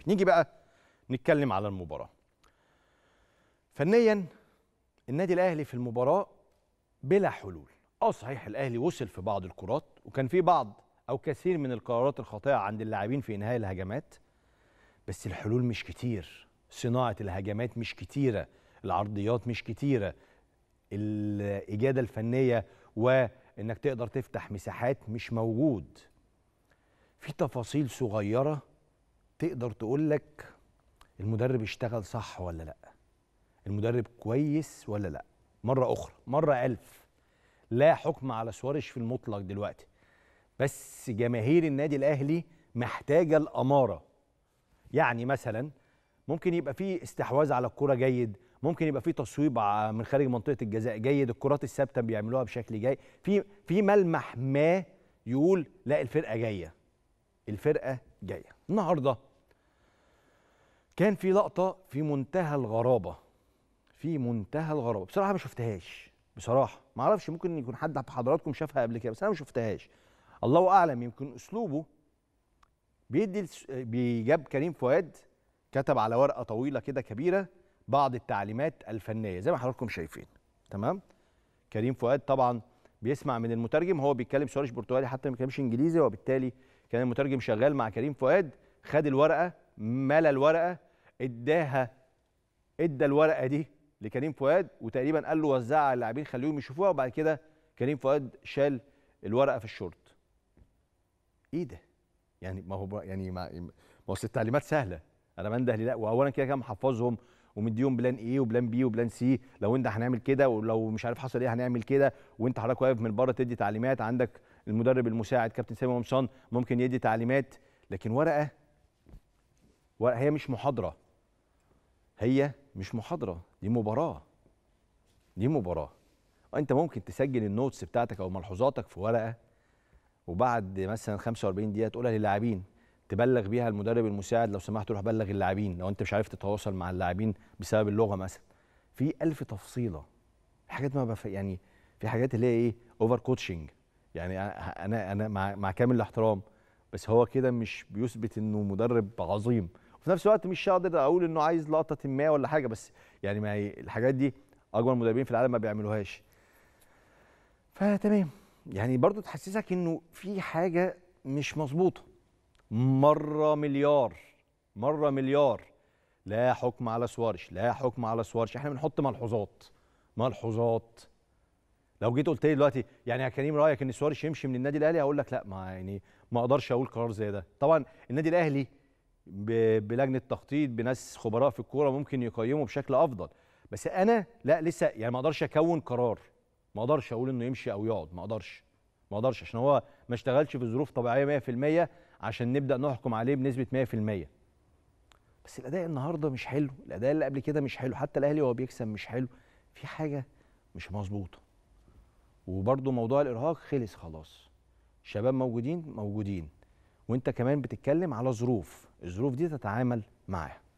طيب، نيجي بقى نتكلم على المباراه فنيا النادي الاهلي في المباراه بلا حلول اه صحيح الاهلي وصل في بعض الكرات وكان في بعض او كثير من القرارات الخاطئه عند اللاعبين في انهاء الهجمات بس الحلول مش كتير صناعه الهجمات مش كتيره العرضيات مش كتيره الاجاده الفنيه وانك تقدر تفتح مساحات مش موجود في تفاصيل صغيره تقدر تقول لك المدرب اشتغل صح ولا لا المدرب كويس ولا لا مره اخرى مره الف لا حكم على سواريش في المطلق دلوقتي بس جماهير النادي الاهلي محتاجه الاماره يعني مثلا ممكن يبقى في استحواذ على الكره جيد ممكن يبقى في تصويب من خارج منطقه الجزاء جيد الكرات الثابته بيعملوها بشكل جيد في في ملمح ما يقول لا الفرقه جايه الفرقه جايه النهارده كان في لقطه في منتهى الغرابه في منتهى الغرابه بصراحه ما شفتهاش بصراحه ما اعرفش ممكن يكون حد حضراتكم شافها قبل كده بس انا ما شفتهاش الله اعلم يمكن اسلوبه بيدي بيجاب كريم فؤاد كتب على ورقه طويله كده كبيره بعض التعليمات الفنيه زي ما حضراتكم شايفين تمام كريم فؤاد طبعا بيسمع من المترجم هو بيتكلم سوريش برتغالي حتى ما بيتكلمش انجليزي وبالتالي كان المترجم شغال مع كريم فؤاد خد الورقه ملى الورقه اداها ادى الورقه دي لكريم فؤاد وتقريبا قال له وزعها على اللاعبين خليهم يشوفوها وبعد كده كريم فؤاد شال الورقه في الشورت ايه ده يعني ما هو يعني ما هو التعليمات سهله انا بنده لا واولا كده كده محفظهم ومديهم بلان ايه وبلان بي وبلان سي لو انت هنعمل كده ولو مش عارف حصل ايه هنعمل كده وانت حضرتك واقف من بره تدي تعليمات عندك المدرب المساعد كابتن سامي قمصان ممكن يدي تعليمات لكن ورقه ورقه هي مش محاضره هي مش محاضره دي مباراه دي مباراه انت ممكن تسجل النوتس بتاعتك او ملحوظاتك في ورقه وبعد مثلا 45 دقيقه تقولها للاعبين تبلغ بيها المدرب المساعد لو سمحت روح بلغ اللاعبين لو انت مش عارف تتواصل مع اللاعبين بسبب اللغه مثلا في ألف تفصيله حاجات ما بف... يعني في حاجات اللي هي ايه اوفر كوتشنج يعني انا انا مع, مع كامل الاحترام بس هو كده مش بيثبت انه مدرب عظيم وفي نفس الوقت مش هقدر اقول انه عايز لقطه ما ولا حاجه بس يعني ما هي الحاجات دي اجمل مدربين في العالم ما بيعملوهاش فتمام يعني برضو تحسسك انه في حاجه مش مظبوطه مره مليار مره مليار لا حكم على سوارش لا حكم على سوارش احنا بنحط ملحوظات ملحوظات لو جيت قلت لي دلوقتي يعني يا كريم رايك ان سوارش يمشي من النادي الاهلي هقول لك لا ما يعني ما اقدرش اقول قرار زي ده طبعا النادي الاهلي بلجنه تخطيط بناس خبراء في الكوره ممكن يقيموا بشكل افضل بس انا لا لسه يعني ما اقدرش اكون قرار ما اقدرش اقول انه يمشي او يقعد ما اقدرش ما اقدرش عشان هو ما اشتغلش في ظروف طبيعيه 100% عشان نبدا نحكم عليه بنسبه 100% بس الاداء النهارده مش حلو الاداء اللي قبل كده مش حلو حتى الاهلي وهو بيكسب مش حلو في حاجه مش مظبوطه وبرده موضوع الارهاق خلص خلاص شباب موجودين موجودين وانت كمان بتتكلم على ظروف الظروف دي تتعامل معاها